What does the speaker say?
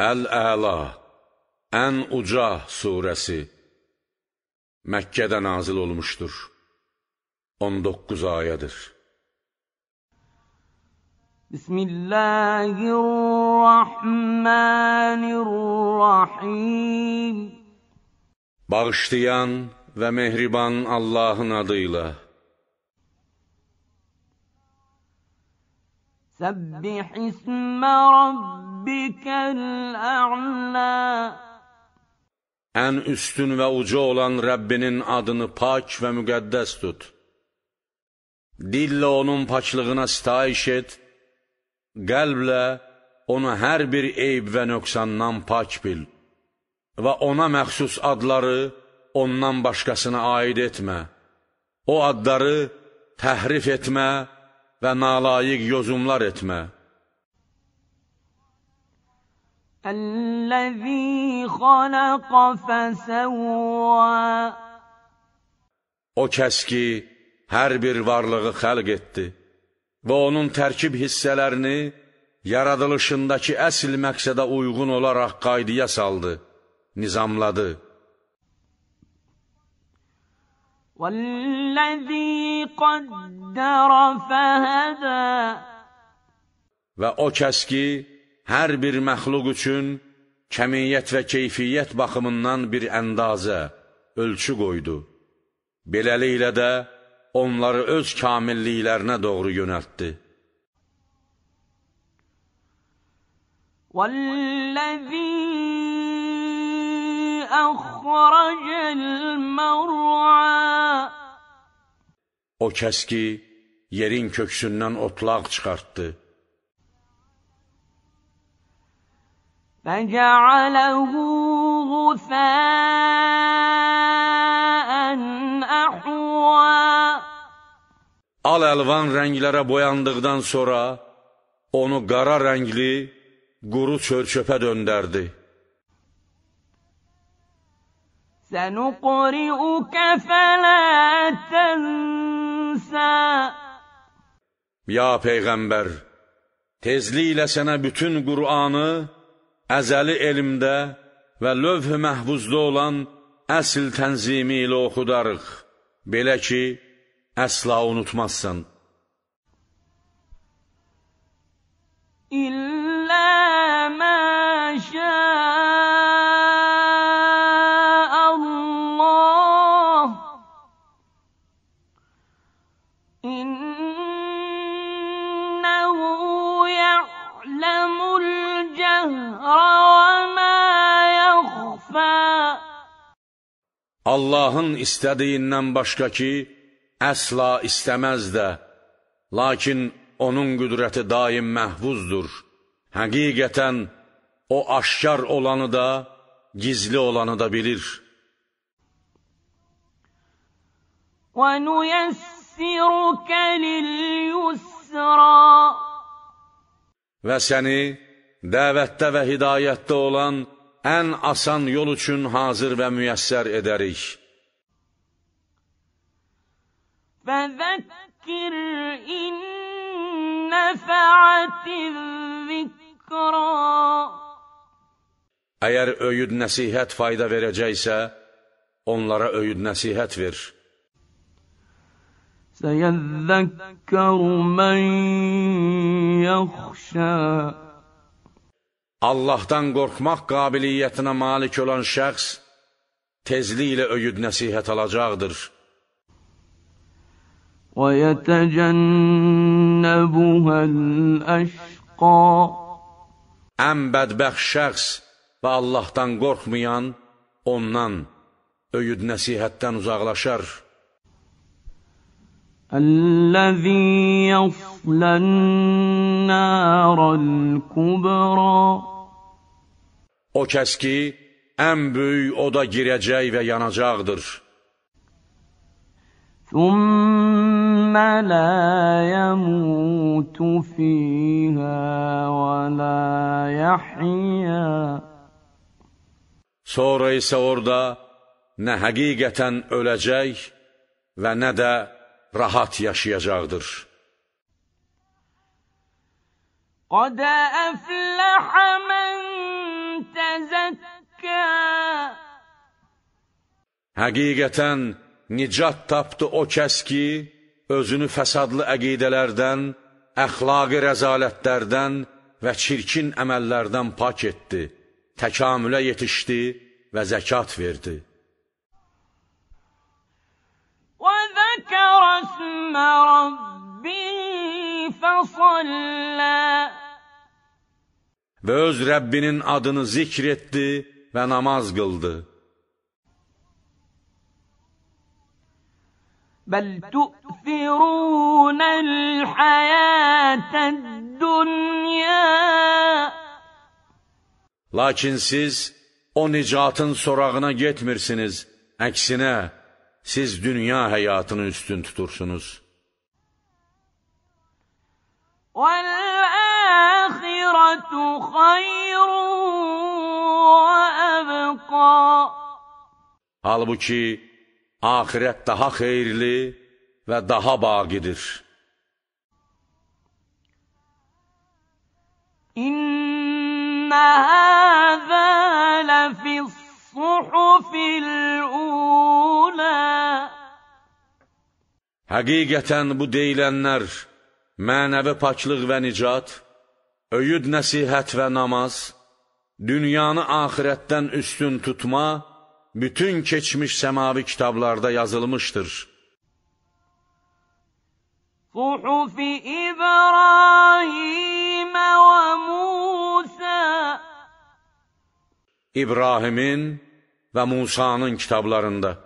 Əl-Əla, Ən Uca surəsi Məkkədə nazil olmuşdur. 19 ayədir. Bismillahirrahmanirrahim Bağışlayan və mehriban Allahın adıyla Səbbih ismə Rabbim رَبِّكَ الْأَعْلَى Ən üstün və uca olan Rəbbinin adını pak və müqəddəs tut. Dillə onun paklığına sitayiş et, qəlblə onu hər bir eyb və nöqsandan pak bil və ona məxsus adları ondan başqasına aid etmə. O adları təhrif etmə və nalayiq yozumlar etmə. الذي خلق فسوى O kəs ki, hər bir varlığı xəlq etdi və onun tərkib hissələrini yaradılışındakı əsl məqsədə uyğun olaraq qaydaya saldı, nizamladı. وَالَّذِي Və o kəs ki, hər bir məxluq üçün kəmiyyət və keyfiyyət baxımından bir əndazə, ölçü qoydu. Beləliklə də onları öz kamilliklərinə doğru yönəltdi. وَالَّذِي أَخْرَجَ الْمَرْعَى O kəs ki, yerin köksündən otlaq çıxartdı. فجعله غثاء أحوى Al Elvan renklere boyandıktan sonra onu qara renkli guru çörçöpə döndürdü. سنقرئك فلا تنسى Ya Peygamber, tezliyle sana bütün Kur'anı əzəli elmdə və lövh-i məhvuzda olan əsl tənzimi ilə oxudarıq, belə ki, əsla unutmazsan. İllə Allahın istədiyindən başqa ki, əsla istəməz də, lakin onun qüdrəti daim məhvuzdur. Həqiqətən, o aşkar olanı da, gizli olanı da bilir. وَنُيَسِّرُكَ لِلْيُسْرَى Və səni dəvətdə və hidayətdə olan ən asan yol üçün hazır və müyəssər edərik. Fəzəkkir in nəfəətiz zikra Əgər öyüd nəsihət fayda verəcəksə, onlara öyüd nəsihət ver. Səyəzzəkkəru mən yaxşə Allahdan qorxmaq qabiliyyətinə malik olan şəxs tezliklə öyüd nəsihət alacaqdır. وَيَتَجَنَّبُهَا الْأَشْقَى Ən bədbəxt şəxs və Allahdan qorxmayan ondan öyüd nəsihətdən uzaqlaşar. الذي يصلى النار الكبرى O kəs ki, ən böyük oda girəcək və yanacaqdır. ثُمَّ لَا يَمُوتُ فِيهَا وَلَا يَحْيَا Sonra isə orada nə həqiqətən öləcək və nə də rahat yaşayacaqdır. Qad aflaha man tazakka Həqiqətən nicat tapdı o kəs ki, özünü fəsadlı əqidələrdən, əxlaqi rəzalətlərdən və çirkin əməllərdən pak etdi, təkamülə yetişdi və zəkat verdi. ذكر اسم ربه فصلى Ve öz Rabbinin adını zikretti ve namaz kıldı. بل تؤثرون الحياة dünya. Lakin siz o nicatın sorağına getmirsiniz. Əksinə, siz dünya həyatını üstün tutursunuz. وَالْآخِرَةُ خَيْرٌ وَأَبْقَى Halbuki ahirət daha hayırlı ve daha baqidir. İnna hâzâ lefi s-suhufi Həqiqətən bu deyilənlər mənəvi paçlıq və nicat, öyüd nəsihət və namaz, dünyanı axirətdən üstün tutma, bütün keçmiş səmavi kitablarda yazılmışdır. Suhufi İbrahim və Musa İbrahimin və Musanın kitablarında